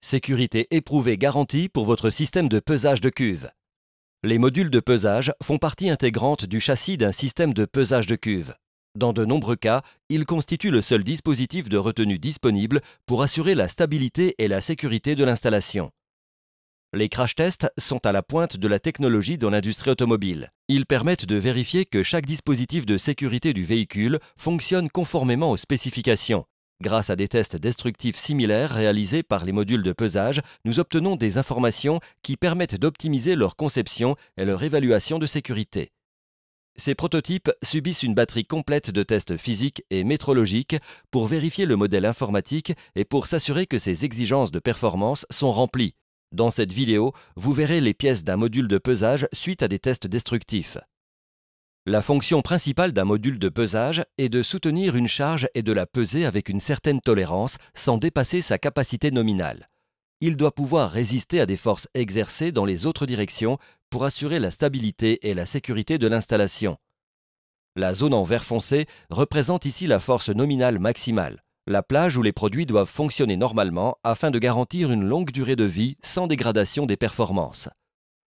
Sécurité éprouvée garantie pour votre système de pesage de cuve. Les modules de pesage font partie intégrante du châssis d'un système de pesage de cuve. Dans de nombreux cas, ils constituent le seul dispositif de retenue disponible pour assurer la stabilité et la sécurité de l'installation. Les crash tests sont à la pointe de la technologie dans l'industrie automobile. Ils permettent de vérifier que chaque dispositif de sécurité du véhicule fonctionne conformément aux spécifications Grâce à des tests destructifs similaires réalisés par les modules de pesage, nous obtenons des informations qui permettent d'optimiser leur conception et leur évaluation de sécurité. Ces prototypes subissent une batterie complète de tests physiques et métrologiques pour vérifier le modèle informatique et pour s'assurer que ses exigences de performance sont remplies. Dans cette vidéo, vous verrez les pièces d'un module de pesage suite à des tests destructifs. La fonction principale d'un module de pesage est de soutenir une charge et de la peser avec une certaine tolérance sans dépasser sa capacité nominale. Il doit pouvoir résister à des forces exercées dans les autres directions pour assurer la stabilité et la sécurité de l'installation. La zone en vert foncé représente ici la force nominale maximale, la plage où les produits doivent fonctionner normalement afin de garantir une longue durée de vie sans dégradation des performances.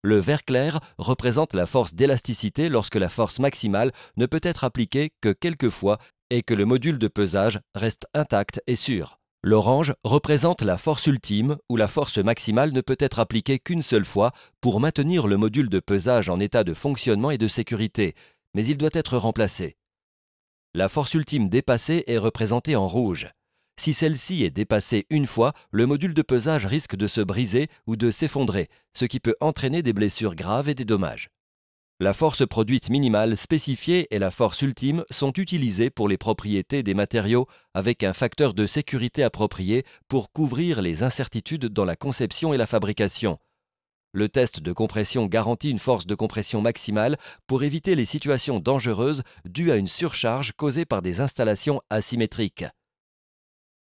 Le vert clair représente la force d'élasticité lorsque la force maximale ne peut être appliquée que quelques fois et que le module de pesage reste intact et sûr. L'orange représente la force ultime où la force maximale ne peut être appliquée qu'une seule fois pour maintenir le module de pesage en état de fonctionnement et de sécurité, mais il doit être remplacé. La force ultime dépassée est représentée en rouge. Si celle-ci est dépassée une fois, le module de pesage risque de se briser ou de s'effondrer, ce qui peut entraîner des blessures graves et des dommages. La force produite minimale spécifiée et la force ultime sont utilisées pour les propriétés des matériaux avec un facteur de sécurité approprié pour couvrir les incertitudes dans la conception et la fabrication. Le test de compression garantit une force de compression maximale pour éviter les situations dangereuses dues à une surcharge causée par des installations asymétriques.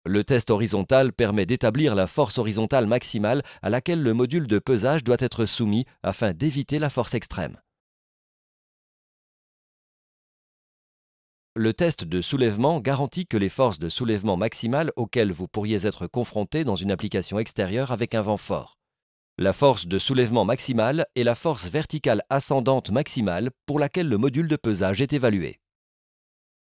Le test horizontal permet d'établir la force horizontale maximale à laquelle le module de pesage doit être soumis afin d'éviter la force extrême. Le test de soulèvement garantit que les forces de soulèvement maximales auxquelles vous pourriez être confronté dans une application extérieure avec un vent fort. La force de soulèvement maximale est la force verticale ascendante maximale pour laquelle le module de pesage est évalué.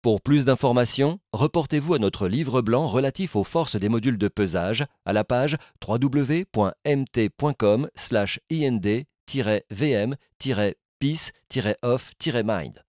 Pour plus d'informations, reportez-vous à notre livre blanc relatif aux forces des modules de pesage à la page www.mt.com/ind-vm-pis-off-mind.